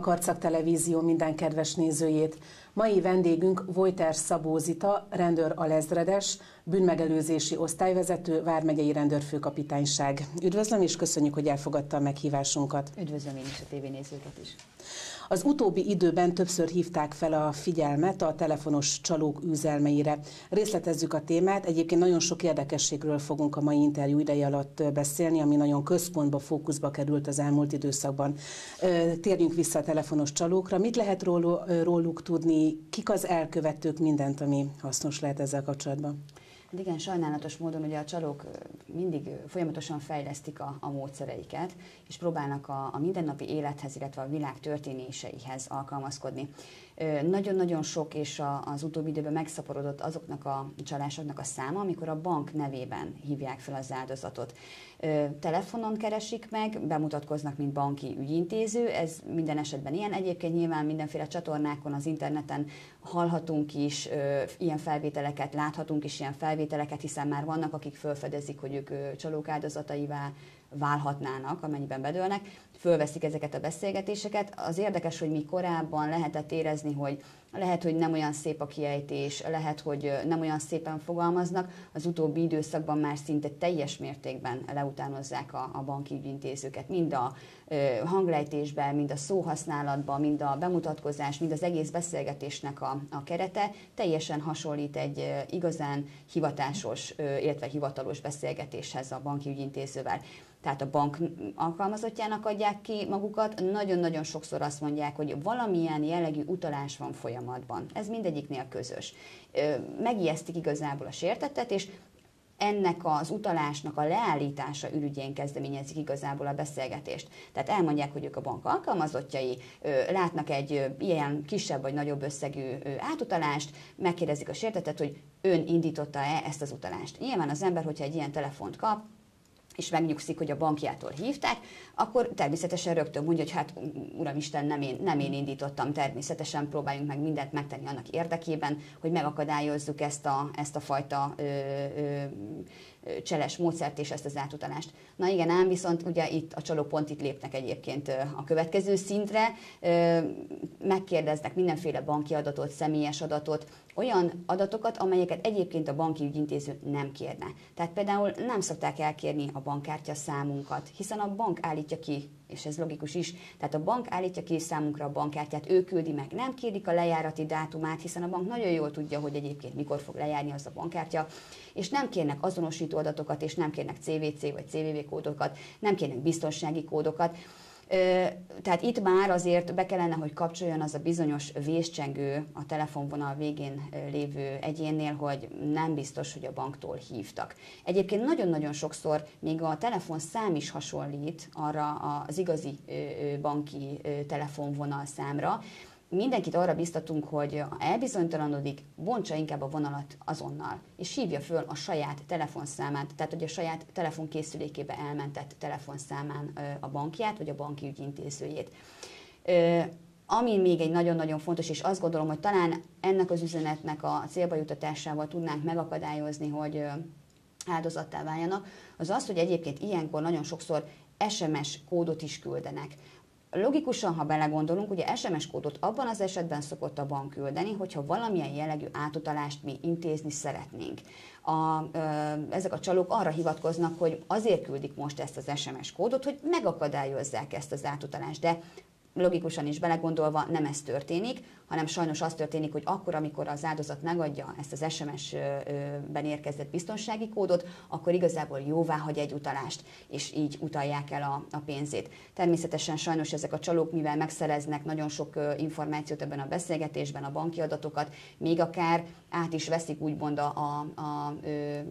Karcak Televízió minden kedves nézőjét. Mai vendégünk Vojter Szabózita, rendőr alezredes, bűnmegelőzési osztályvezető, Vármegyei Rendőrfőkapitányság. Üdvözlöm és köszönjük, hogy elfogadta a meghívásunkat. Üdvözlöm én is a tévénézőket is. Az utóbbi időben többször hívták fel a figyelmet a telefonos csalók üzelmeire. Részletezzük a témát, egyébként nagyon sok érdekességről fogunk a mai interjú ideje alatt beszélni, ami nagyon központba, fókuszba került az elmúlt időszakban. Térjünk vissza a telefonos csalókra. Mit lehet róluk tudni, kik az elkövetők, mindent, ami hasznos lehet ezzel kapcsolatban? Hát igen, sajnálatos módon ugye a csalók mindig folyamatosan fejlesztik a, a módszereiket, és próbálnak a, a mindennapi élethez, illetve a világ történéseihez alkalmazkodni. Nagyon-nagyon sok és a, az utóbbi időben megszaporodott azoknak a csalásoknak a száma, amikor a bank nevében hívják fel az áldozatot. Telefonon keresik meg, bemutatkoznak, mint banki ügyintéző, ez minden esetben ilyen. Egyébként nyilván mindenféle csatornákon, az interneten hallhatunk is ilyen felvételeket, láthatunk is ilyen felvételeket, felvételeket, hiszen már vannak, akik felfedezik, hogy ők csalók áldozataivá válhatnának, amennyiben bedőlnek, fölveszik ezeket a beszélgetéseket. Az érdekes, hogy mi korábban lehetett érezni, hogy lehet, hogy nem olyan szép a kiejtés, lehet, hogy nem olyan szépen fogalmaznak, az utóbbi időszakban már szinte teljes mértékben leutánozzák a, a ügyintézőket, mind a ö, hanglejtésben, mind a szóhasználatban, mind a bemutatkozás, mind az egész beszélgetésnek a, a kerete teljesen hasonlít egy ö, igazán hivatásos, ö, illetve hivatalos beszélgetéshez a banki ügyintézővel tehát a bank alkalmazottjának adják ki magukat, nagyon-nagyon sokszor azt mondják, hogy valamilyen jellegű utalás van folyamatosan folyamatban. Ez mindegyiknél közös. Megijesztik igazából a sértettet, és ennek az utalásnak a leállítása ürügyén kezdeményezik igazából a beszélgetést. Tehát elmondják, hogy ők a bank alkalmazottjai, látnak egy ilyen kisebb vagy nagyobb összegű átutalást, megkérdezik a sértetet, hogy ön indította-e ezt az utalást. Nyilván az ember, hogyha egy ilyen telefont kap, és megnyugszik, hogy a bankjától hívták, akkor természetesen rögtön mondja, hogy hát uramisten, nem én, nem én indítottam, természetesen próbáljunk meg mindent megtenni annak érdekében, hogy megakadályozzuk ezt a, ezt a fajta ö, ö, cseles módszert és ezt az átutalást. Na igen, ám viszont ugye itt a csalópont itt lépnek egyébként a következő szintre, megkérdeznek mindenféle banki adatot, személyes adatot, olyan adatokat, amelyeket egyébként a banki ügyintéző nem kérne. Tehát például nem szokták elkérni a bankkártya számunkat, hiszen a bank állítja ki és ez logikus is. Tehát a bank állítja ki számunkra a bankkártyát, ő küldi meg, nem kérik a lejárati dátumát, hiszen a bank nagyon jól tudja, hogy egyébként mikor fog lejárni az a bankkártya, és nem kérnek azonosító azonosító adatokat, és nem kérnek CVC vagy CVV kódokat, nem kérnek biztonsági kódokat. Tehát itt már azért be kellene, hogy kapcsoljon az a bizonyos véscsengő a telefonvonal végén lévő egyénnél, hogy nem biztos, hogy a banktól hívtak. Egyébként nagyon-nagyon sokszor még a telefonszám is hasonlít arra az igazi banki telefonvonal számra, mindenkit arra biztatunk, hogy ha elbizonytalanodik, bontsa inkább a vonalat azonnal, és hívja föl a saját telefonszámát, tehát hogy a saját telefonkészülékébe elmentett telefonszámán a bankját, vagy a banki ügyintézőjét. Ami még egy nagyon-nagyon fontos, és azt gondolom, hogy talán ennek az üzenetnek a célba jutatásával tudnánk megakadályozni, hogy áldozattá váljanak, az az, hogy egyébként ilyenkor nagyon sokszor SMS kódot is küldenek. Logikusan, ha belegondolunk, ugye SMS kódot abban az esetben szokott a bank küldeni, hogyha valamilyen jellegű átutalást mi intézni szeretnénk. A, ö, ezek a csalók arra hivatkoznak, hogy azért küldik most ezt az SMS kódot, hogy megakadályozzák ezt az átutalást, de logikusan is belegondolva nem ez történik, hanem sajnos az történik, hogy akkor, amikor az áldozat megadja ezt az SMS-ben érkezett biztonsági kódot, akkor igazából jóvá hagy egy utalást, és így utalják el a, a pénzét. Természetesen sajnos ezek a csalók, mivel megszereznek nagyon sok információt ebben a beszélgetésben, a banki adatokat, még akár át is veszik úgymond a, a, a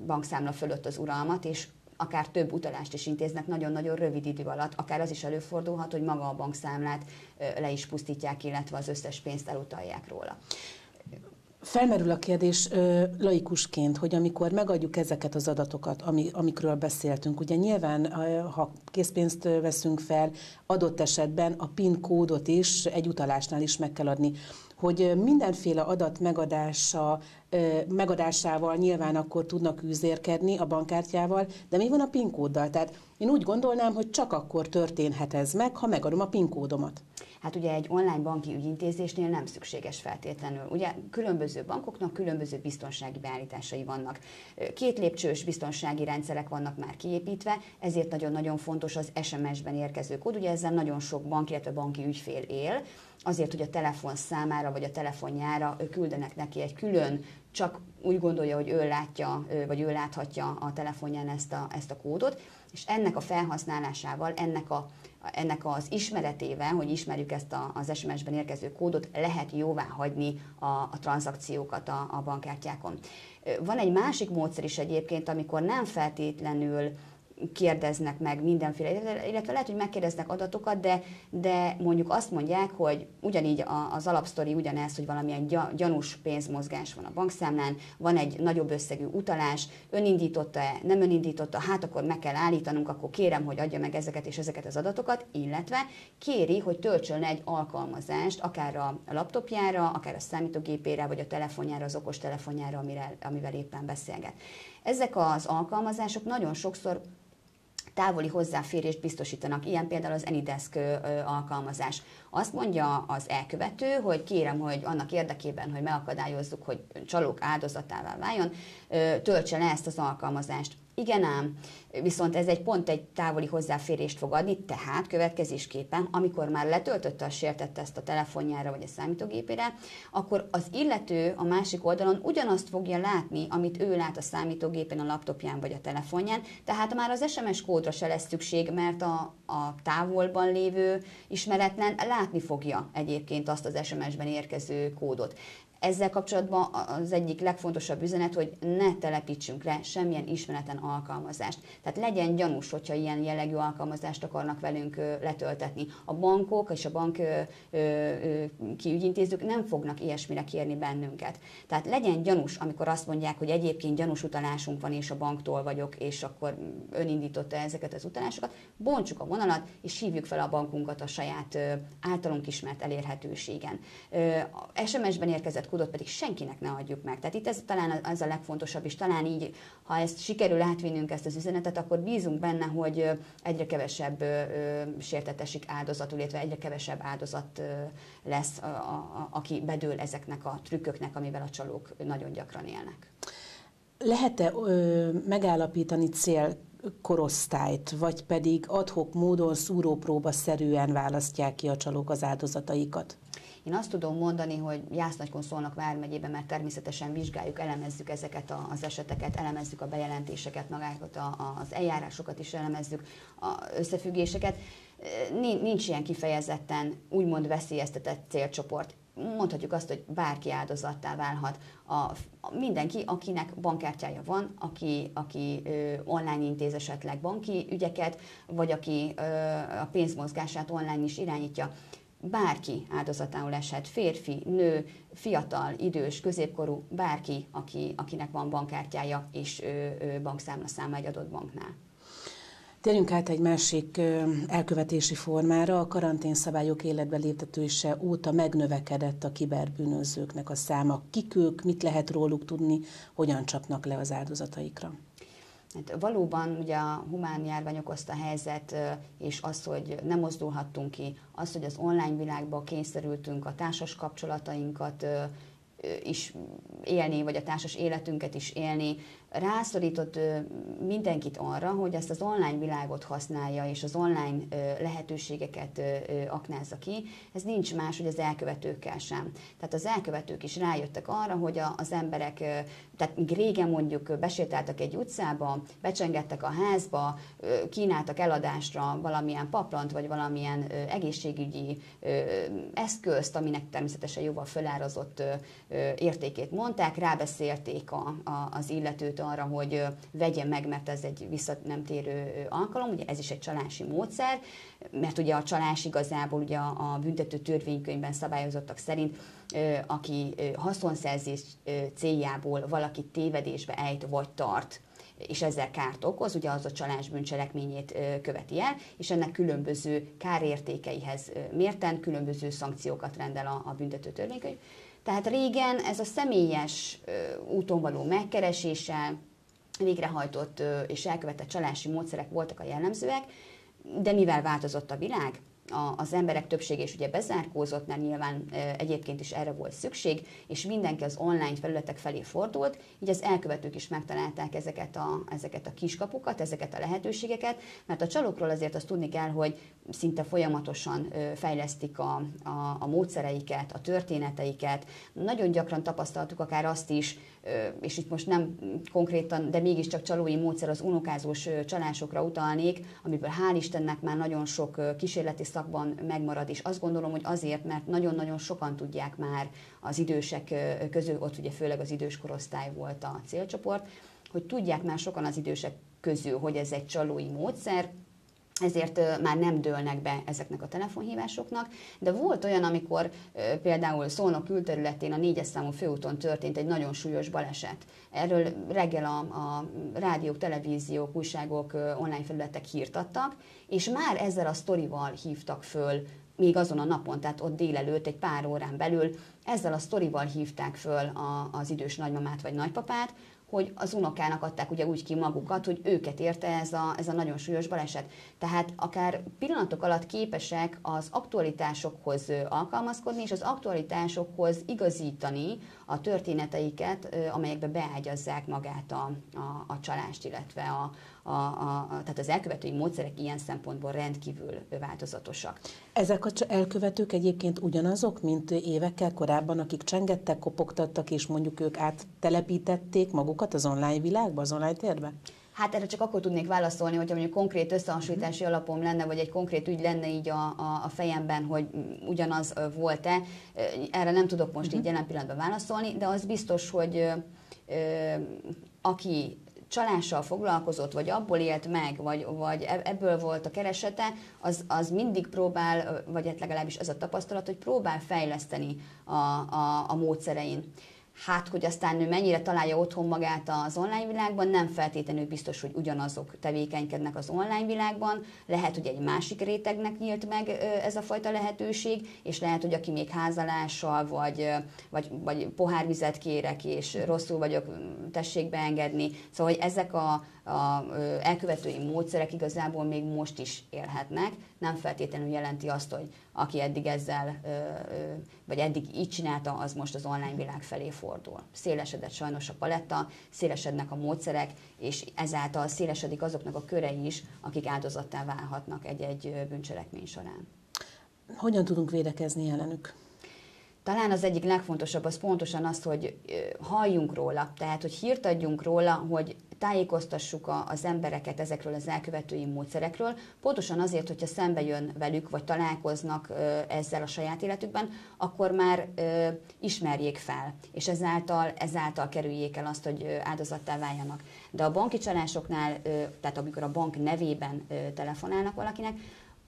bankszámla fölött az uralmat, és akár több utalást is intéznek nagyon-nagyon rövid idő alatt, akár az is előfordulhat, hogy maga a bankszámlát le is pusztítják, illetve az összes pénzt elutalják róla. Felmerül a kérdés laikusként, hogy amikor megadjuk ezeket az adatokat, ami, amikről beszéltünk, ugye nyilván, ha készpénzt veszünk fel, adott esetben a PIN kódot is egy utalásnál is meg kell adni hogy mindenféle adat megadása, megadásával nyilván akkor tudnak üzérkedni a bankkártyával, de mi van a PIN kóddal? Tehát én úgy gondolnám, hogy csak akkor történhet ez meg, ha megadom a PIN kódomat hát ugye egy online banki ügyintézésnél nem szükséges feltétlenül. Ugye különböző bankoknak különböző biztonsági beállításai vannak. Két lépcsős biztonsági rendszerek vannak már kiépítve, ezért nagyon-nagyon fontos az SMS-ben érkező kód. Ugye ezzel nagyon sok bank, illetve banki ügyfél él, azért, hogy a telefon számára vagy a telefonjára küldenek neki egy külön, csak úgy gondolja, hogy ő látja, vagy ő láthatja a telefonján ezt a, ezt a kódot, és ennek a felhasználásával, ennek a ennek az ismeretével, hogy ismerjük ezt a, az SMS-ben érkező kódot, lehet jóvá hagyni a, a tranzakciókat a, a bankkártyákon. Van egy másik módszer is egyébként, amikor nem feltétlenül kérdeznek meg mindenféle, illetve lehet, hogy megkérdeznek adatokat, de, de mondjuk azt mondják, hogy ugyanígy az alapsztori ugyanez, hogy valamilyen gyanús pénzmozgás van a bankszámlán, van egy nagyobb összegű utalás, önindította-e, nem önindította, hát akkor meg kell állítanunk, akkor kérem, hogy adja meg ezeket és ezeket az adatokat, illetve kéri, hogy töltsön le egy alkalmazást, akár a laptopjára, akár a számítógépére, vagy a telefonjára, az okostelefonjára, amire, amivel éppen beszélget. Ezek az alkalmazások nagyon sokszor távoli hozzáférést biztosítanak, ilyen például az Anydesk alkalmazás. Azt mondja az elkövető, hogy kérem, hogy annak érdekében, hogy megakadályozzuk, hogy csalók áldozatává váljon, töltse le ezt az alkalmazást. Igen ám, viszont ez egy pont egy távoli hozzáférést fog adni, tehát következésképpen, amikor már letöltötte a sértett ezt a telefonjára vagy a számítógépére, akkor az illető a másik oldalon ugyanazt fogja látni, amit ő lát a számítógépen, a laptopján vagy a telefonján, tehát már az SMS kódra se lesz szükség, mert a, a távolban lévő ismeretlen látni fogja egyébként azt az SMS-ben érkező kódot. Ezzel kapcsolatban az egyik legfontosabb üzenet, hogy ne telepítsünk le semmilyen ismeretlen alkalmazást. Tehát legyen gyanús, hogyha ilyen jellegű alkalmazást akarnak velünk letöltetni. A bankok és a bank kiügyintézők nem fognak ilyesmire kérni bennünket. Tehát legyen gyanús, amikor azt mondják, hogy egyébként gyanús utalásunk van, és a banktól vagyok, és akkor önindította ezeket az utalásokat, bontsuk a vonalat, és hívjuk fel a bankunkat a saját általunk ismert elérhetőségen. SMS-ben érkezett kódot pedig senkinek ne adjuk meg. Tehát itt ez talán az a legfontosabb, és talán így, ha ezt sikerül átvinnünk ezt az üzenetet, akkor bízunk benne, hogy egyre kevesebb sértetesik áldozatul, illetve egyre kevesebb áldozat lesz, a, a, aki bedől ezeknek a trükköknek, amivel a csalók nagyon gyakran élnek. Lehet-e ö, megállapítani cél korosztályt, vagy pedig adhok módon szúrópróba szerűen választják ki a csalók az áldozataikat? Én azt tudom mondani, hogy Jásznagykon szólnak Vármegyében, mert természetesen vizsgáljuk, elemezzük ezeket az eseteket, elemezzük a bejelentéseket, magákat, az eljárásokat is elemezzük, a összefüggéseket. Nincs ilyen kifejezetten úgymond veszélyeztetett célcsoport mondhatjuk azt, hogy bárki áldozattá válhat. A, a mindenki, akinek bankkártyája van, aki, aki ö, online intéz esetleg banki ügyeket, vagy aki ö, a pénzmozgását online is irányítja bárki áldozatául esett, férfi, nő, fiatal, idős, középkorú, bárki, aki, akinek van bankkártyája és ö, ö, bankszámlaszáma egy adott banknál. Térjünk át egy másik elkövetési formára. A karanténszabályok életbe léptetőse óta megnövekedett a kiberbűnözőknek a száma. Kik ők, mit lehet róluk tudni, hogyan csapnak le az áldozataikra? Hát valóban ugye a humán járvány okozta helyzet, és az, hogy nem mozdulhattunk ki, az, hogy az online világba kényszerültünk a társas kapcsolatainkat is élni, vagy a társas életünket is élni, rászorított mindenkit arra, hogy ezt az online világot használja, és az online lehetőségeket aknázza ki. Ez nincs más, hogy az elkövetőkkel sem. Tehát az elkövetők is rájöttek arra, hogy az emberek, tehát még régen mondjuk besétáltak egy utcába, becsengettek a házba, kínáltak eladásra valamilyen paplant, vagy valamilyen egészségügyi eszközt, aminek természetesen jóval fölárazott értékét mondták, rábeszélték a, az illetőt arra, hogy vegye meg, mert ez egy visszatérő alkalom, ugye ez is egy csalási módszer, mert ugye a csalás igazából ugye a büntető törvénykönyvben szabályozottak szerint aki haszonszerzés céljából valakit tévedésbe ejt vagy tart, és ezzel kárt okoz, ugye az a csalás bűncselekményét követi el, és ennek különböző kárértékeihez mérten különböző szankciókat rendel a, a büntető törvénykönyv. Tehát régen ez a személyes úton való megkeresése, végrehajtott és elkövetett csalási módszerek voltak a jellemzőek, de mivel változott a világ? az emberek többsége is ugye bezárkózott, mert nyilván egyébként is erre volt szükség, és mindenki az online felületek felé fordult, így az elkövetők is megtalálták ezeket a, ezeket a kiskapukat, ezeket a lehetőségeket, mert a csalókról azért azt tudni kell, hogy szinte folyamatosan fejlesztik a, a, a módszereiket, a történeteiket. Nagyon gyakran tapasztaltuk akár azt is, és itt most nem konkrétan, de mégiscsak csalói módszer az unokázós csalásokra utalnék, amiből hál' Istennek már nagyon sok kísérleti szakban megmarad, és azt gondolom, hogy azért, mert nagyon-nagyon sokan tudják már az idősek közül, ott ugye főleg az idős korosztály volt a célcsoport, hogy tudják már sokan az idősek közül, hogy ez egy csalói módszer, ezért már nem dőlnek be ezeknek a telefonhívásoknak, de volt olyan, amikor például Szolnok külterületén a négyes számú főúton történt egy nagyon súlyos baleset. Erről reggel a, a rádiók, televíziók, újságok, online felületek hírtattak, és már ezzel a sztorival hívtak föl még azon a napon, tehát ott délelőtt, egy pár órán belül, ezzel a sztorival hívták föl a, az idős nagymamát vagy nagypapát, hogy az unokának adták ugye úgy ki magukat, hogy őket érte ez a, ez a nagyon súlyos baleset. Tehát akár pillanatok alatt képesek az aktualitásokhoz alkalmazkodni, és az aktualitásokhoz igazítani a történeteiket, amelyekbe beágyazzák magát a, a, a csalást, illetve a, a, a, tehát az elkövetői módszerek ilyen szempontból rendkívül változatosak. Ezek a elkövetők egyébként ugyanazok, mint évekkel korábban, akik csengettek, kopogtattak, és mondjuk ők áttelepítették magukat az online világba, az online térbe? Hát erre csak akkor tudnék válaszolni, hogyha mondjuk konkrét összehasonlítási mhm. alapom lenne, vagy egy konkrét ügy lenne így a, a, a fejemben, hogy ugyanaz volt-e. Erre nem tudok most így mhm. jelen pillanatban válaszolni, de az biztos, hogy ö, aki csalással foglalkozott, vagy abból élt meg, vagy, vagy e- ebből volt a keresete, az, az mindig próbál, vagy hát legalábbis ez a tapasztalat, hogy próbál fejleszteni a, a, a módszerein hát, hogy aztán ő mennyire találja otthon magát az online világban, nem feltétlenül biztos, hogy ugyanazok tevékenykednek az online világban, lehet, hogy egy másik rétegnek nyílt meg ez a fajta lehetőség, és lehet, hogy aki még házalással, vagy, vagy, vagy pohárvizet kérek, és rosszul vagyok, tessék beengedni. Szóval, hogy ezek a, a elkövetői módszerek igazából még most is élhetnek, nem feltétlenül jelenti azt, hogy aki eddig ezzel, vagy eddig így csinálta, az most az online világ felé fog fordul. Szélesedett sajnos a paletta, szélesednek a módszerek, és ezáltal szélesedik azoknak a köre is, akik áldozattá válhatnak egy-egy bűncselekmény során. Hogyan tudunk védekezni ellenük? Talán az egyik legfontosabb az pontosan az, hogy halljunk róla, tehát hogy hírt adjunk róla, hogy tájékoztassuk a, az embereket ezekről az elkövetői módszerekről, pontosan azért, hogyha szembe jön velük, vagy találkoznak ezzel a saját életükben, akkor már ismerjék fel, és ezáltal, ezáltal kerüljék el azt, hogy áldozattá váljanak. De a banki csalásoknál, tehát amikor a bank nevében telefonálnak valakinek,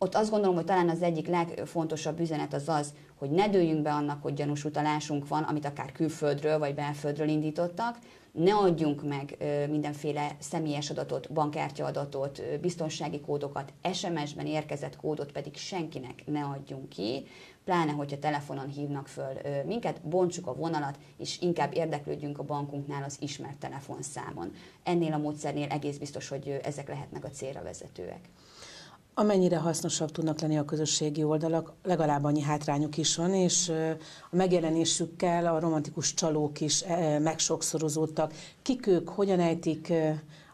ott azt gondolom, hogy talán az egyik legfontosabb üzenet az az, hogy ne dőljünk be annak, hogy gyanús utalásunk van, amit akár külföldről vagy belföldről indítottak, ne adjunk meg mindenféle személyes adatot, bankkártya adatot, biztonsági kódokat, SMS-ben érkezett kódot pedig senkinek ne adjunk ki, pláne hogyha telefonon hívnak föl minket, bontsuk a vonalat, és inkább érdeklődjünk a bankunknál az ismert telefonszámon. Ennél a módszernél egész biztos, hogy ezek lehetnek a célra vezetőek. Amennyire hasznosak tudnak lenni a közösségi oldalak, legalább annyi hátrányuk is van, és a megjelenésükkel a romantikus csalók is megsokszorozódtak. Kik ők, hogyan ejtik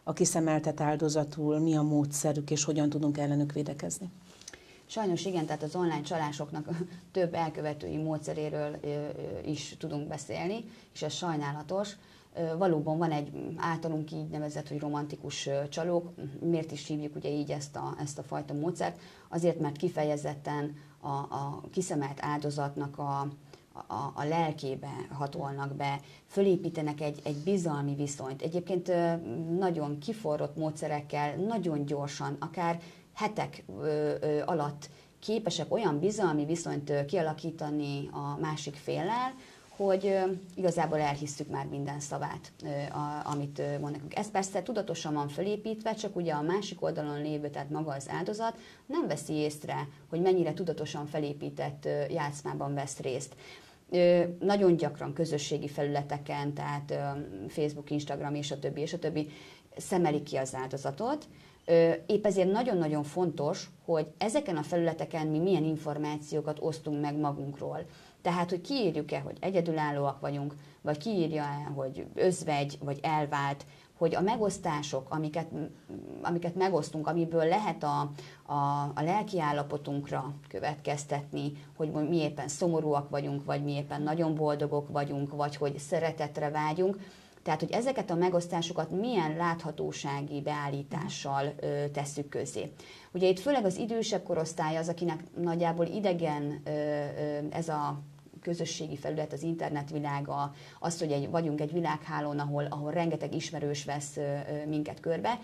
a kiszemeltet áldozatul, mi a módszerük, és hogyan tudunk ellenük védekezni? Sajnos igen, tehát az online csalásoknak több elkövetői módszeréről is tudunk beszélni, és ez sajnálatos valóban van egy általunk így nevezett, hogy romantikus csalók, miért is hívjuk ugye így ezt a, ezt a fajta módszert, azért mert kifejezetten a, a kiszemelt áldozatnak a, a, a lelkébe hatolnak be, fölépítenek egy, egy bizalmi viszonyt. Egyébként nagyon kiforrott módszerekkel, nagyon gyorsan, akár hetek alatt képesek olyan bizalmi viszonyt kialakítani a másik féllel, hogy igazából elhisszük már minden szavát, amit mond nekünk. Ez persze tudatosan van fölépítve, csak ugye a másik oldalon lévő, tehát maga az áldozat nem veszi észre, hogy mennyire tudatosan felépített játszmában vesz részt nagyon gyakran közösségi felületeken, tehát Facebook, Instagram és a többi, és a többi szemeli ki az áldozatot. Épp ezért nagyon-nagyon fontos, hogy ezeken a felületeken mi milyen információkat osztunk meg magunkról. Tehát, hogy kiírjuk-e, hogy egyedülállóak vagyunk, vagy kiírja-e, hogy özvegy, vagy elvált, hogy a megosztások, amiket, amiket megosztunk, amiből lehet a, a, a lelki állapotunkra következtetni, hogy mi éppen szomorúak vagyunk, vagy mi éppen nagyon boldogok vagyunk, vagy hogy szeretetre vágyunk, tehát, hogy ezeket a megosztásokat milyen láthatósági beállítással ö, tesszük közé. Ugye itt főleg az idősebb korosztály az, akinek nagyjából idegen ö, ö, ez a közösségi felület, az internetvilága, az, hogy egy, vagyunk egy világhálón, ahol, ahol rengeteg ismerős vesz ö, minket körbe,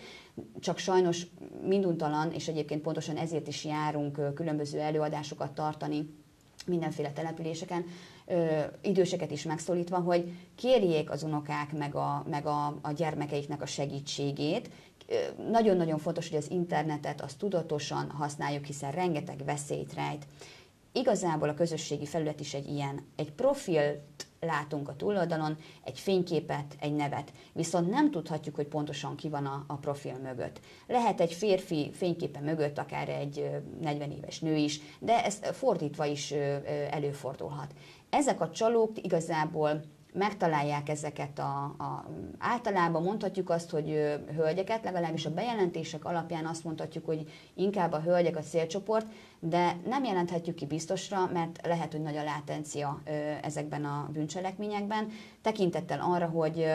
csak sajnos minduntalan, és egyébként pontosan ezért is járunk ö, különböző előadásokat tartani, mindenféle településeken ö, időseket is megszólítva, hogy kérjék az unokák meg a, meg a, a gyermekeiknek a segítségét. Nagyon-nagyon fontos, hogy az internetet azt tudatosan használjuk, hiszen rengeteg veszélyt rejt. Igazából a közösségi felület is egy ilyen, egy profilt látunk a túloldalon, egy fényképet, egy nevet. Viszont nem tudhatjuk, hogy pontosan ki van a, a profil mögött. Lehet egy férfi fényképe mögött akár egy 40 éves nő is, de ez fordítva is előfordulhat. Ezek a csalók igazából megtalálják ezeket a, a... Általában mondhatjuk azt, hogy hölgyeket, legalábbis a bejelentések alapján azt mondhatjuk, hogy inkább a hölgyek a célcsoport, de nem jelenthetjük ki biztosra, mert lehet, hogy nagy a látencia ezekben a bűncselekményekben, tekintettel arra, hogy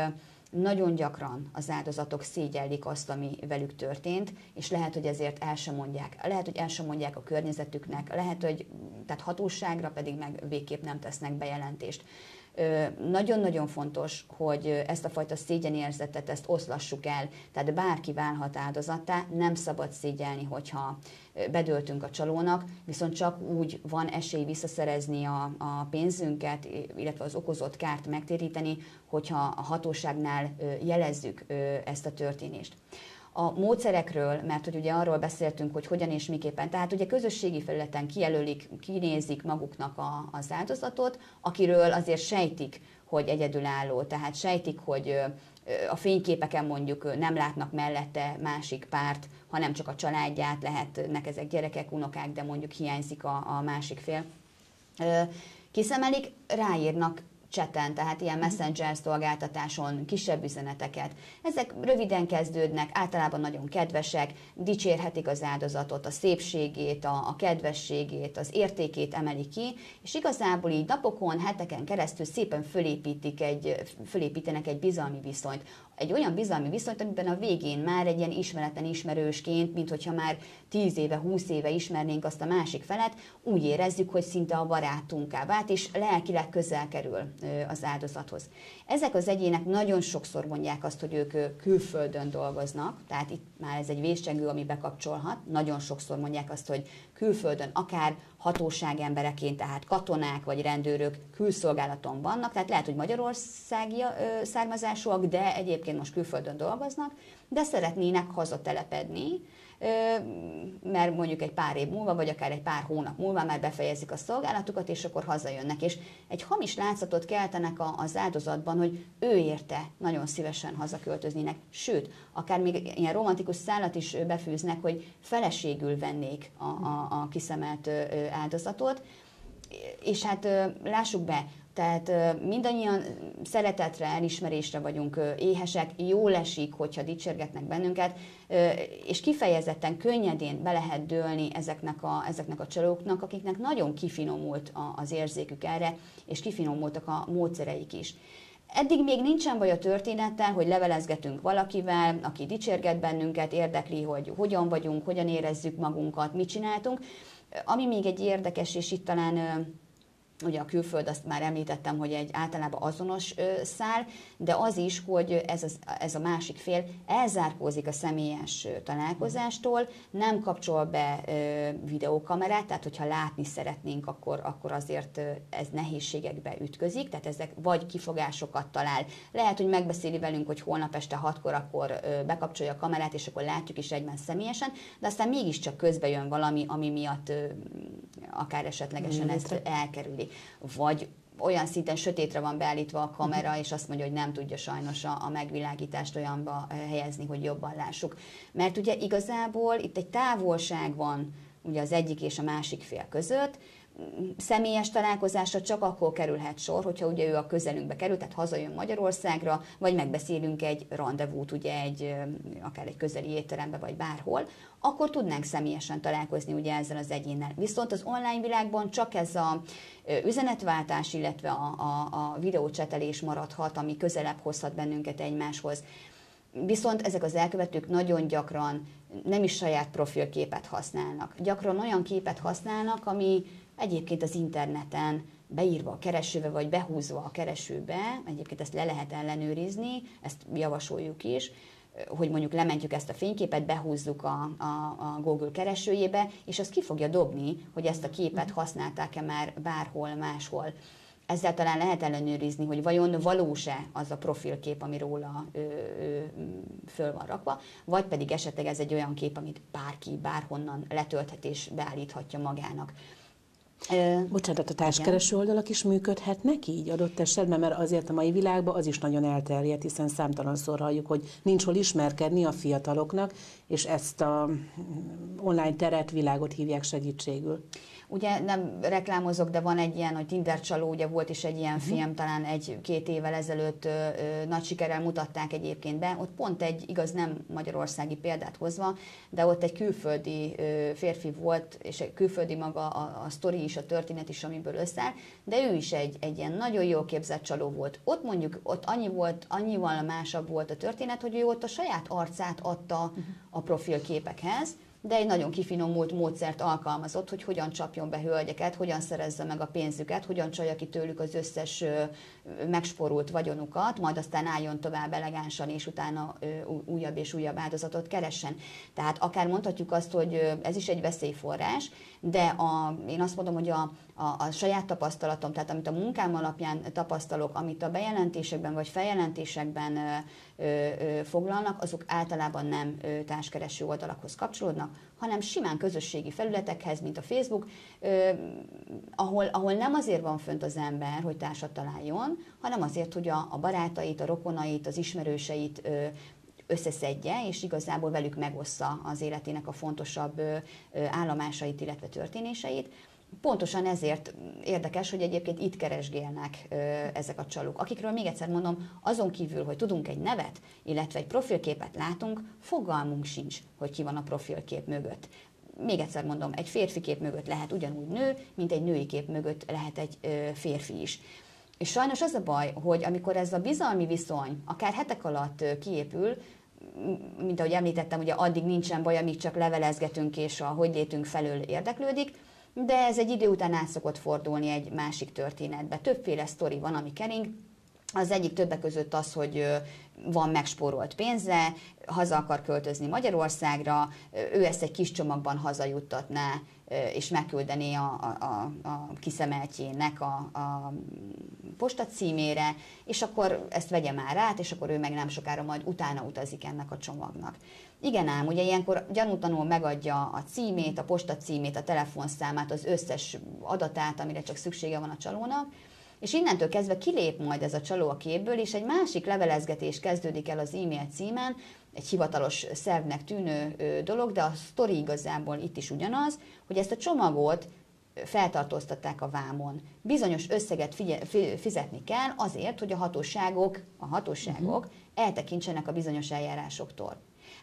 nagyon gyakran az áldozatok szégyellik azt, ami velük történt, és lehet, hogy ezért el sem mondják. Lehet, hogy el sem mondják a környezetüknek, lehet, hogy tehát hatóságra pedig meg végképp nem tesznek bejelentést. Nagyon-nagyon fontos, hogy ezt a fajta szégyenérzetet, ezt oszlassuk el. Tehát bárki válhat áldozattá, nem szabad szégyelni, hogyha bedöltünk a csalónak, viszont csak úgy van esély visszaszerezni a, a pénzünket, illetve az okozott kárt megtéríteni, hogyha a hatóságnál jelezzük ezt a történést a módszerekről, mert hogy ugye arról beszéltünk, hogy hogyan és miképpen. Tehát ugye közösségi felületen kijelölik, kinézik maguknak a, az áldozatot, akiről azért sejtik, hogy egyedülálló, tehát sejtik, hogy a fényképeken mondjuk nem látnak mellette másik párt, hanem csak a családját, lehetnek ezek gyerekek, unokák, de mondjuk hiányzik a, a másik fél. Kiszemelik, ráírnak cseten, tehát ilyen mhm. messenger szolgáltatáson, kisebb üzeneteket. Ezek röviden kezdődnek, általában nagyon kedvesek, dicsérhetik az áldozatot, a szépségét, a, a kedvességét, az értékét emeli ki, és igazából így napokon, heteken keresztül szépen fölépítik egy, fölépítenek egy bizalmi viszonyt egy olyan bizalmi viszonyt, amiben a végén már egy ilyen ismeretlen ismerősként, mint hogyha már 10 éve, 20 éve ismernénk azt a másik felet, úgy érezzük, hogy szinte a barátunká vált, és lelkileg közel kerül az áldozathoz. Ezek az egyének nagyon sokszor mondják azt, hogy ők külföldön dolgoznak, tehát itt már ez egy véscsengő, ami bekapcsolhat. Nagyon sokszor mondják azt, hogy külföldön akár hatóságembereként, tehát katonák vagy rendőrök külszolgálaton vannak, tehát lehet, hogy magyarországi származásúak, de egyébként most külföldön dolgoznak, de szeretnének hazatelepedni, mert mondjuk egy pár év múlva, vagy akár egy pár hónap múlva már befejezik a szolgálatukat, és akkor hazajönnek. És egy hamis látszatot keltenek az áldozatban, hogy ő érte nagyon szívesen hazaköltöznének. Sőt, akár még ilyen romantikus szállat is befűznek, hogy feleségül vennék a, a, a kiszemelt áldozatot. És hát lássuk be, tehát mindannyian szeretetre, elismerésre vagyunk éhesek, jó lesik, hogyha dicsérgetnek bennünket, és kifejezetten könnyedén be lehet dőlni ezeknek a, ezeknek a csalóknak, akiknek nagyon kifinomult az érzékük erre, és kifinomultak a módszereik is. Eddig még nincsen baj a történettel, hogy levelezgetünk valakivel, aki dicsérget bennünket, érdekli, hogy hogyan vagyunk, hogyan érezzük magunkat, mit csináltunk. Ami még egy érdekes, és itt talán Ugye a külföld, azt már említettem, hogy egy általában azonos szál, de az is, hogy ez, az, ez a másik fél elzárkózik a személyes találkozástól, nem kapcsol be videókamerát, tehát hogyha látni szeretnénk, akkor, akkor azért ez nehézségekbe ütközik, tehát ezek vagy kifogásokat talál. Lehet, hogy megbeszéli velünk, hogy holnap este hatkor akkor bekapcsolja a kamerát, és akkor látjuk is egymást személyesen, de aztán mégiscsak közbe jön valami, ami miatt akár esetlegesen mm, ezt hát- elkerüli vagy olyan szinten sötétre van beállítva a kamera, és azt mondja, hogy nem tudja sajnos a, a megvilágítást olyanba helyezni, hogy jobban lássuk. Mert ugye igazából itt egy távolság van ugye az egyik és a másik fél között, személyes találkozásra csak akkor kerülhet sor, hogyha ugye ő a közelünkbe kerül, tehát hazajön Magyarországra, vagy megbeszélünk egy rendezvút, ugye egy, akár egy közeli étterembe, vagy bárhol, akkor tudnánk személyesen találkozni ugye ezzel az egyénnel. Viszont az online világban csak ez a üzenetváltás, illetve a, a, a videócsetelés maradhat, ami közelebb hozhat bennünket egymáshoz. Viszont ezek az elkövetők nagyon gyakran nem is saját profilképet használnak. Gyakran olyan képet használnak, ami Egyébként az interneten beírva a keresőbe, vagy behúzva a keresőbe, egyébként ezt le lehet ellenőrizni, ezt javasoljuk is, hogy mondjuk lementjük ezt a fényképet, behúzzuk a, a, a Google keresőjébe, és az ki fogja dobni, hogy ezt a képet használták-e már bárhol máshol. Ezzel talán lehet ellenőrizni, hogy vajon valós-e az a profilkép, ami róla ö, ö, föl van rakva, vagy pedig esetleg ez egy olyan kép, amit bárki bárhonnan letölthet és beállíthatja magának. Bocsánat, a társkereső igen. oldalak is működhetnek így adott esetben, mert azért a mai világban az is nagyon elterjedt, hiszen számtalanszor halljuk, hogy nincs hol ismerkedni a fiataloknak, és ezt a online teret, világot hívják segítségül ugye nem reklámozok, de van egy ilyen, hogy Tinder csaló, ugye volt is egy ilyen mhm. film, talán egy-két évvel ezelőtt ö, ö, nagy sikerrel mutatták egyébként be, ott pont egy, igaz nem magyarországi példát hozva, de ott egy külföldi ö, férfi volt, és egy külföldi maga a, a sztori is, a történet is, amiből összeáll, de ő is egy, egy ilyen nagyon jó képzett csaló volt. Ott mondjuk, ott annyi volt, annyival másabb volt a történet, hogy ő ott a saját arcát adta mhm. a profilképekhez, de egy nagyon kifinomult módszert alkalmazott, hogy hogyan csapjon be hölgyeket, hogyan szerezze meg a pénzüket, hogyan csalja ki tőlük az összes megsporult vagyonukat, majd aztán álljon tovább elegánsan, és utána újabb és újabb áldozatot keressen. Tehát akár mondhatjuk azt, hogy ez is egy veszélyforrás, de a, én azt mondom, hogy a a, a saját tapasztalatom, tehát amit a munkám alapján tapasztalok, amit a bejelentésekben vagy feljelentésekben ö, ö, foglalnak, azok általában nem ö, társkereső oldalakhoz kapcsolódnak, hanem simán közösségi felületekhez, mint a Facebook, ö, ahol, ahol nem azért van fönt az ember, hogy társat találjon, hanem azért, hogy a, a barátait, a rokonait, az ismerőseit ö, összeszedje, és igazából velük megossza az életének a fontosabb állomásait, illetve történéseit. Pontosan ezért érdekes, hogy egyébként itt keresgélnek ö, ezek a csalók, akikről még egyszer mondom, azon kívül, hogy tudunk egy nevet, illetve egy profilképet látunk, fogalmunk sincs, hogy ki van a profilkép mögött. Még egyszer mondom, egy férfi kép mögött lehet ugyanúgy nő, mint egy női kép mögött lehet egy ö, férfi is. És sajnos az a baj, hogy amikor ez a bizalmi viszony akár hetek alatt ö, kiépül, mint ahogy említettem, ugye addig nincsen baj, amíg csak levelezgetünk és a hogy létünk felől érdeklődik, de ez egy idő után át szokott fordulni egy másik történetbe. Többféle sztori van, ami kering. Az egyik többek között az, hogy van megspórolt pénze, haza akar költözni Magyarországra, ő ezt egy kis csomagban hazajuttatná és megküldeni a, a, a, a kiszemeltjének a, a posta címére, és akkor ezt vegye már át, és akkor ő meg nem sokára majd utána utazik ennek a csomagnak. Igen ám, ugye ilyenkor gyanútanul megadja a címét, a posta címét, a telefonszámát, az összes adatát, amire csak szüksége van a csalónak, és innentől kezdve kilép majd ez a csaló a képből, és egy másik levelezgetés kezdődik el az e-mail címen, egy hivatalos szervnek tűnő dolog, de a sztori igazából itt is ugyanaz, hogy ezt a csomagot feltartóztatták a vámon. Bizonyos összeget figye, fizetni kell azért, hogy a hatóságok, a hatóságok uh-huh. eltekintsenek a bizonyos eljárásoktól.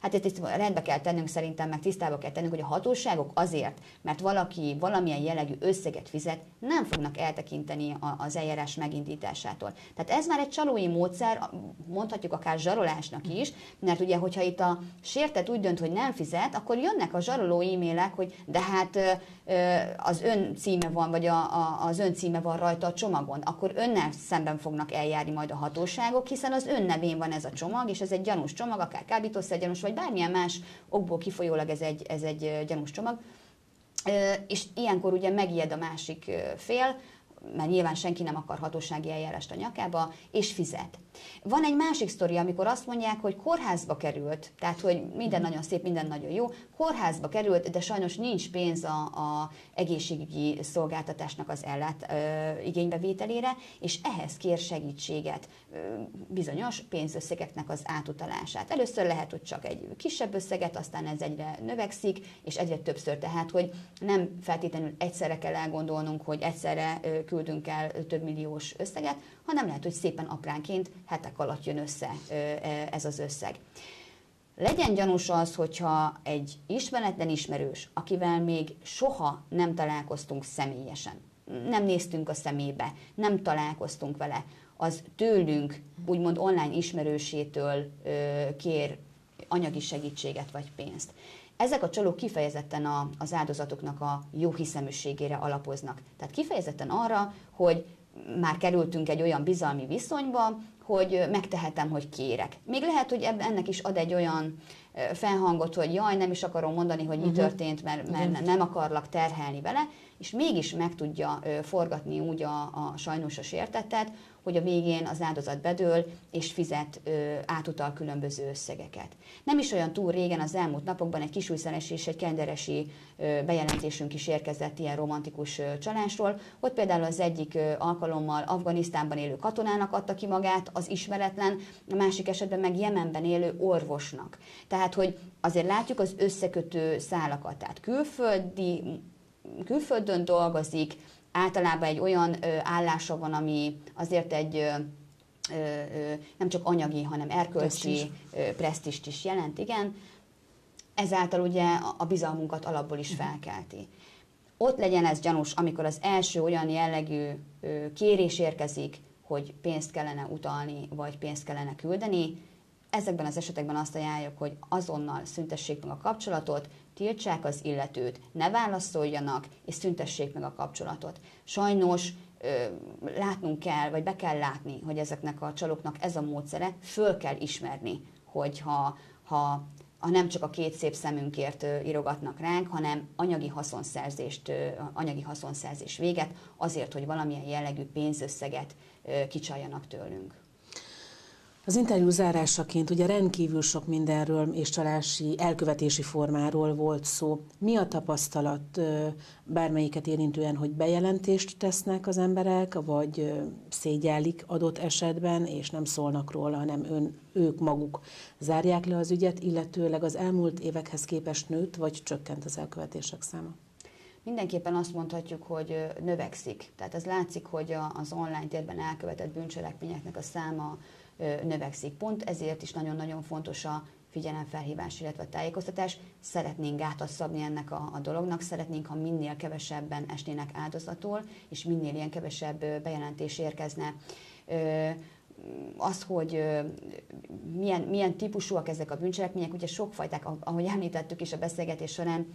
Hát ezt, ezt rendbe kell tennünk szerintem, meg tisztába kell tennünk, hogy a hatóságok azért, mert valaki valamilyen jellegű összeget fizet, nem fognak eltekinteni a, az eljárás megindításától. Tehát ez már egy csalói módszer, mondhatjuk akár zsarolásnak is, mert ugye, hogyha itt a sértet úgy dönt, hogy nem fizet, akkor jönnek a zsaroló e-mailek, hogy de hát az ön címe van, vagy a, a, az ön címe van rajta a csomagon, akkor önnel szemben fognak eljárni majd a hatóságok, hiszen az ön nevén van ez a csomag, és ez egy gyanús csomag, akár kábítószer gyanús, vagy bármilyen más okból kifolyólag ez egy, ez egy gyanús csomag. És ilyenkor ugye megijed a másik fél, mert nyilván senki nem akar hatósági eljárást a nyakába, és fizet. Van egy másik sztori, amikor azt mondják, hogy kórházba került, tehát hogy minden mhm. nagyon szép, minden nagyon jó, kórházba került, de sajnos nincs pénz a, a egészségügyi szolgáltatásnak az ellát ö, igénybevételére, és ehhez kér segítséget, ö, bizonyos pénzösszegeknek az átutalását. Először lehet, hogy csak egy kisebb összeget, aztán ez egyre növekszik, és egyre többször, tehát hogy nem feltétlenül egyszerre kell elgondolnunk, hogy egyszerre küldünk el több milliós összeget, hanem lehet, hogy szépen apránként hetek alatt jön össze e, ez az összeg. Legyen gyanús az, hogyha egy ismeretlen ismerős, akivel még soha nem találkoztunk személyesen, nem néztünk a szemébe, nem találkoztunk vele, az tőlünk, úgymond online ismerősétől kér anyagi segítséget vagy pénzt. Ezek a csalók kifejezetten a, az áldozatoknak a jó hiszeműségére alapoznak. Tehát kifejezetten arra, hogy már kerültünk egy olyan bizalmi viszonyba, hogy megtehetem, hogy kérek. Még lehet, hogy ennek is ad egy olyan felhangot, hogy jaj, nem is akarom mondani, hogy mi uh-huh. történt, mert, mert uh-huh. nem akarlak terhelni vele, és mégis meg tudja forgatni úgy a, a sajnos a sértettet, hogy a végén az áldozat bedől és fizet, ö, átutal különböző összegeket. Nem is olyan túl régen az elmúlt napokban egy kis és egy kenderesi ö, bejelentésünk is érkezett ilyen romantikus ö, csalásról. Ott például az egyik ö, alkalommal Afganisztánban élő katonának adta ki magát, az ismeretlen, a másik esetben meg Jemenben élő orvosnak. Tehát, hogy azért látjuk az összekötő szálakat, tehát külföldi külföldön dolgozik, általában egy olyan ö, állása van, ami azért egy ö, ö, nem csak anyagi, hanem erkölcsi presztist is jelent, igen. Ezáltal ugye a, bizalmunkat alapból is mhm. felkelti. Ott legyen ez gyanús, amikor az első olyan jellegű ö, kérés érkezik, hogy pénzt kellene utalni, vagy pénzt kellene küldeni, ezekben az esetekben azt ajánljuk, hogy azonnal szüntessék meg a kapcsolatot, tiltsák az illetőt, ne válaszoljanak, és szüntessék meg a kapcsolatot. Sajnos látnunk kell, vagy be kell látni, hogy ezeknek a csalóknak ez a módszere, föl kell ismerni, hogyha ha, ha nem csak a két szép szemünkért írogatnak ránk, hanem anyagi haszonszerzést, anyagi haszonszerzés véget azért, hogy valamilyen jellegű pénzösszeget kicsaljanak tőlünk. Az interjú zárásaként ugye rendkívül sok mindenről és csalási elkövetési formáról volt szó. Mi a tapasztalat bármelyiket érintően, hogy bejelentést tesznek az emberek, vagy szégyellik adott esetben, és nem szólnak róla, hanem ön, ők maguk zárják le az ügyet, illetőleg az elmúlt évekhez képest nőtt, vagy csökkent az elkövetések száma? mindenképpen azt mondhatjuk, hogy növekszik. Tehát az látszik, hogy az online térben elkövetett bűncselekményeknek a száma növekszik. Pont ezért is nagyon-nagyon fontos a figyelemfelhívás, illetve a tájékoztatás. Szeretnénk gátat szabni ennek a, a dolognak, szeretnénk, ha minél kevesebben esnének áldozatól, és minél ilyen kevesebb bejelentés érkezne. Ö, az, hogy milyen, milyen típusúak ezek a bűncselekmények, ugye sokfajták, ahogy említettük is a beszélgetés során,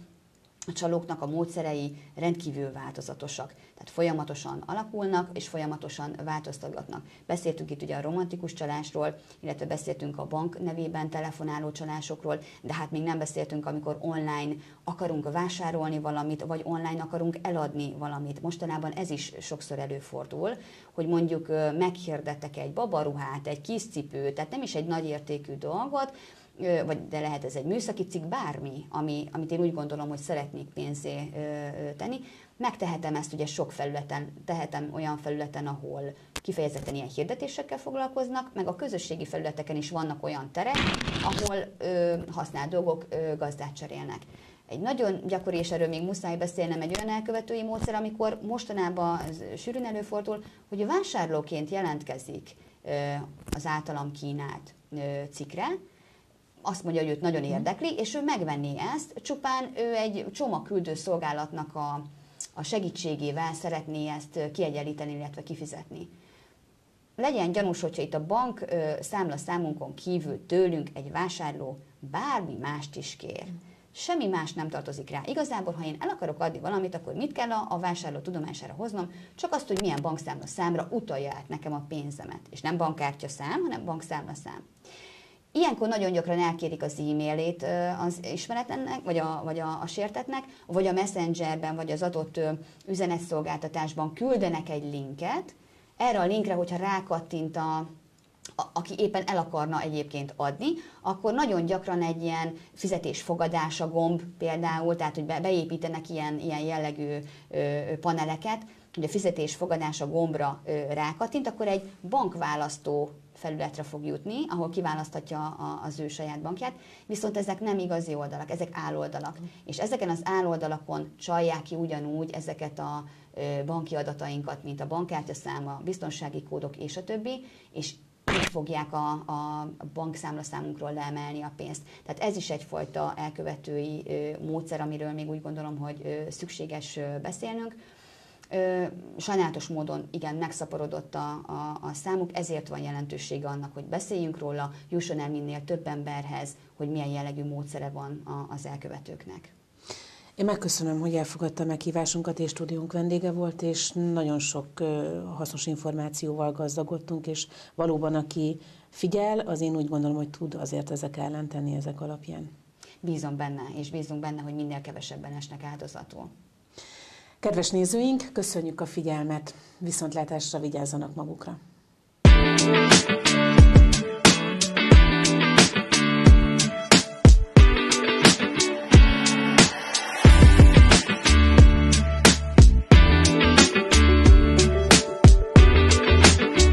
a csalóknak a módszerei rendkívül változatosak, tehát folyamatosan alakulnak és folyamatosan változtatnak. Beszéltünk itt ugye a romantikus csalásról, illetve beszéltünk a bank nevében telefonáló csalásokról, de hát még nem beszéltünk, amikor online akarunk vásárolni valamit, vagy online akarunk eladni valamit. Mostanában ez is sokszor előfordul, hogy mondjuk meghirdettek egy babaruhát, egy kis cipőt, tehát nem is egy nagy értékű dolgot, vagy de lehet ez egy műszaki cikk, bármi, ami, amit én úgy gondolom, hogy szeretnék pénzé tenni, megtehetem ezt ugye sok felületen, tehetem olyan felületen, ahol kifejezetten ilyen hirdetésekkel foglalkoznak, meg a közösségi felületeken is vannak olyan terek, ahol ö, használt dolgok ö, gazdát cserélnek. Egy nagyon gyakori, és erről még muszáj beszélnem, egy olyan elkövetői módszer, amikor mostanában sűrűn előfordul, hogy a vásárlóként jelentkezik ö, az általam kínált ö, cikre, azt mondja, hogy őt nagyon mhm. érdekli, és ő megvenné ezt, csupán ő egy csomagküldő szolgálatnak a, a segítségével szeretné ezt kiegyenlíteni, illetve kifizetni. Legyen gyanús, hogyha itt a bank ö, számla számunkon kívül tőlünk egy vásárló bármi mást is kér. Mhm. Semmi más nem tartozik rá. Igazából, ha én el akarok adni valamit, akkor mit kell a, a vásárló tudomására hoznom? Csak azt, hogy milyen bankszámla számra utalja át nekem a pénzemet. És nem bankkártya szám, hanem bankszámla szám. Ilyenkor nagyon gyakran elkérik az e-mailét az ismeretlennek, vagy, a, vagy a, a sértetnek, vagy a messengerben, vagy az adott üzenetszolgáltatásban küldenek egy linket. Erre a linkre, hogyha rákattint a, a, aki éppen el akarna egyébként adni, akkor nagyon gyakran egy ilyen fizetésfogadása gomb például, tehát hogy be, beépítenek ilyen, ilyen jellegű ö, paneleket, hogy a fizetés fogadása gombra ö, rákattint, akkor egy bankválasztó felületre fog jutni, ahol kiválaszthatja az ő saját bankját, viszont ezek nem igazi oldalak, ezek álloldalak, Mm. És ezeken az álloldalakon csalják ki ugyanúgy ezeket a banki adatainkat, mint a bankkártyaszáma, biztonsági kódok és a többi, és így fogják a, a bankszámla számunkról leemelni a pénzt. Tehát ez is egyfajta elkövetői módszer, amiről még úgy gondolom, hogy szükséges beszélnünk. Sajnálatos módon igen, megszaporodott a, a, a számuk, ezért van jelentősége annak, hogy beszéljünk róla, jusson el minél több emberhez, hogy milyen jellegű módszere van a, az elkövetőknek. Én megköszönöm, hogy elfogadta meghívásunkat, és stúdiónk vendége volt, és nagyon sok hasznos információval gazdagodtunk, és valóban aki figyel, az én úgy gondolom, hogy tud azért ezek ellen tenni ezek alapján. Bízom benne, és bízunk benne, hogy minél kevesebben esnek áldozatul. Kedves nézőink, köszönjük a figyelmet, viszontlátásra vigyázzanak magukra!